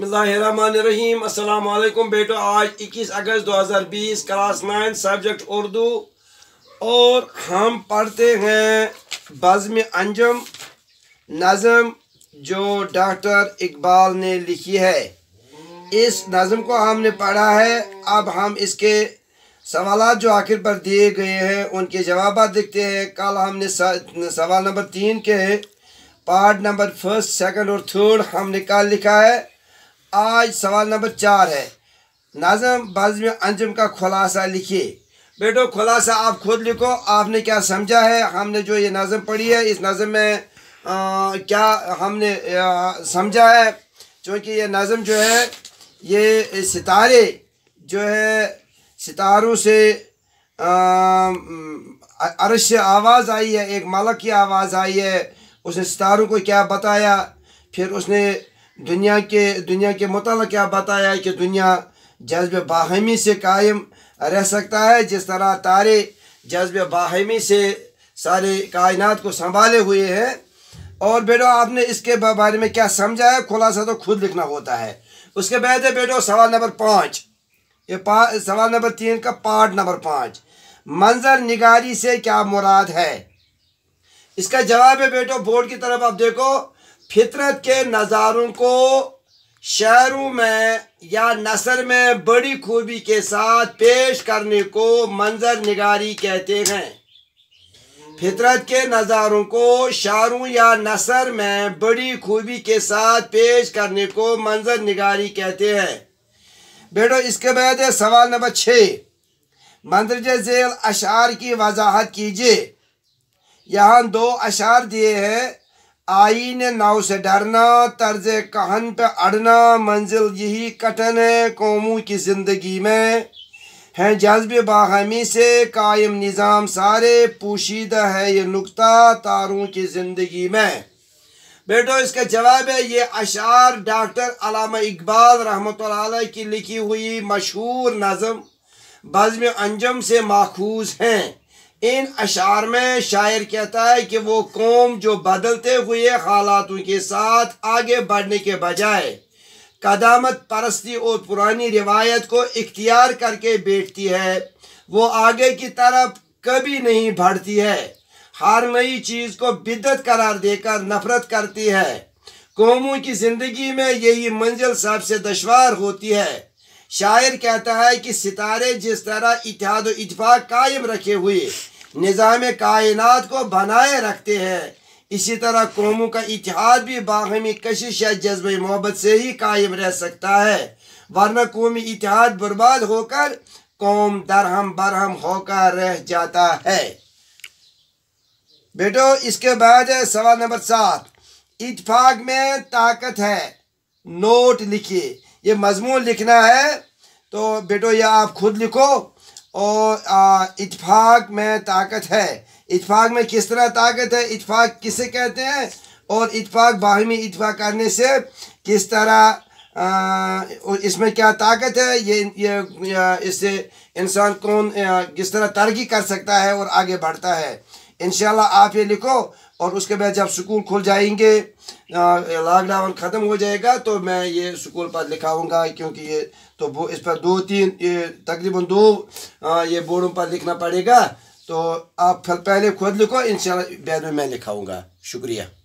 रहीम अस्सलाम बेटो आज 21 अगस्त 2020 क्लास नाइन सब्जेक्ट उर्दू और हम पढ़ते हैं बज़म अंजम नज़म जो डॉक्टर इकबाल ने लिखी है इस नज़म को हमने पढ़ा है अब हम इसके सवाल जो आखिर पर दिए गए हैं उनके जवाब देखते हैं कल हमने सवाल नंबर तीन के पार्ट नंबर फर्स्ट सेकंड और थर्ड हमने कल लिखा है आज सवाल नंबर चार है नाजम बाज में अंजम का खुलासा लिखिए बेटो खुलासा आप खुद लिखो आपने क्या समझा है हमने जो ये नज़म पढ़ी है इस नज़म में आ, क्या हमने आ, समझा है क्योंकि ये नज़म जो है ये सितारे जो है सितारों से अरश से आवाज़ आई है एक मलक की आवाज़ आई है उसने सितारों को क्या बताया फिर उसने दुनिया के दुनिया के मुताल क्या बताया है कि दुनिया जज्ब बाहमी से कायम रह सकता है जिस तरह तारे जज्ब बाहमी से सारे कायनात को संभाले हुए हैं और बेटो आपने इसके बारे में क्या समझा है खुलासा तो खुद लिखना होता है उसके बाद है बेटो सवाल नंबर पाँच ये पा सवाल नंबर तीन का पार्ट नंबर पाँच मंजर निगारी से क्या मुराद है इसका जवाब है बेटो बोर्ड की तरफ आप देखो फितरत के नज़ारों को शहरों में या नसर में बड़ी खूबी के साथ पेश करने को मंजर निगारी कहते हैं फितरत के नज़ारों को शहरों या नसर में बड़ी खूबी के साथ पेश करने को मंजर निगारी कहते हैं बेटो इसके बाद है सवाल नंबर छः मंदरज झेल अशार की वजाहत कीजिए यहाँ दो अशार दिए हैं आईन नाव से डरना तर्ज कहन पे अड़ना मंजिल यही कटन है कौमों की ज़िंदगी में हैं जज्ब बाहमी से कायम निज़ाम सारे पोशीदा है ये नुकता तारों की ज़िंदगी में बेटो इसका जवाब है ये अशार डॉक्टर अलामा इकबाल रहमत की लिखी हुई मशहूर नज़म बज़म अंजम से माखूज हैं इन अशार में शायर कहता है कि वो कौम जो बदलते हुए हालातों के साथ आगे बढ़ने के बजाय कदामत परस्ती और पुरानी रिवायत को इख्तियार करके बैठती है वो आगे की तरफ कभी नहीं बढ़ती है हर नई चीज़ को बिदत करार देकर नफरत करती है कौमों की ज़िंदगी में यही मंजिल सबसे दुशवार होती है शायर कहता है कि सितारे जिस तरह इतिहाद इतफाक कायम रखे हुए निज़ाम कायनात को बनाए रखते हैं इसी तरह कौमों का इतिहाद भी बाहमी कशिश या जज्ब मोहब्बत से ही कायम रह सकता है वरना कौमी इतिहाद बर्बाद होकर कौम दरहम बरहम होकर रह जाता है बेटो इसके बाद है सवाल नंबर सात इतफाक में ताकत है नोट लिखिए ये मजमून लिखना है तो बेटो ये आप खुद लिखो और इतफाक़ में ताकत है इतफाक़ में किस तरह ताकत है इतफाक़ किसे कहते हैं और इतफाक़ बाहमी इतफाक़ करने से किस तरह आ, इसमें क्या ताकत है ये ये, ये इससे इंसान कौन किस तरह तरक्की कर सकता है और आगे बढ़ता है इन आप ये लिखो और उसके बाद जब स्कूल खुल जाएंगे लॉकडाउन ख़त्म हो जाएगा तो मैं ये स्कूल पर लिखाऊंगा क्योंकि ये तो इस पर दो तीन ये तकरीबन दो ये बोर्डों पर लिखना पड़ेगा तो आप पहले खुद लिखो इन बाद में मैं लिखाऊँगा शुक्रिया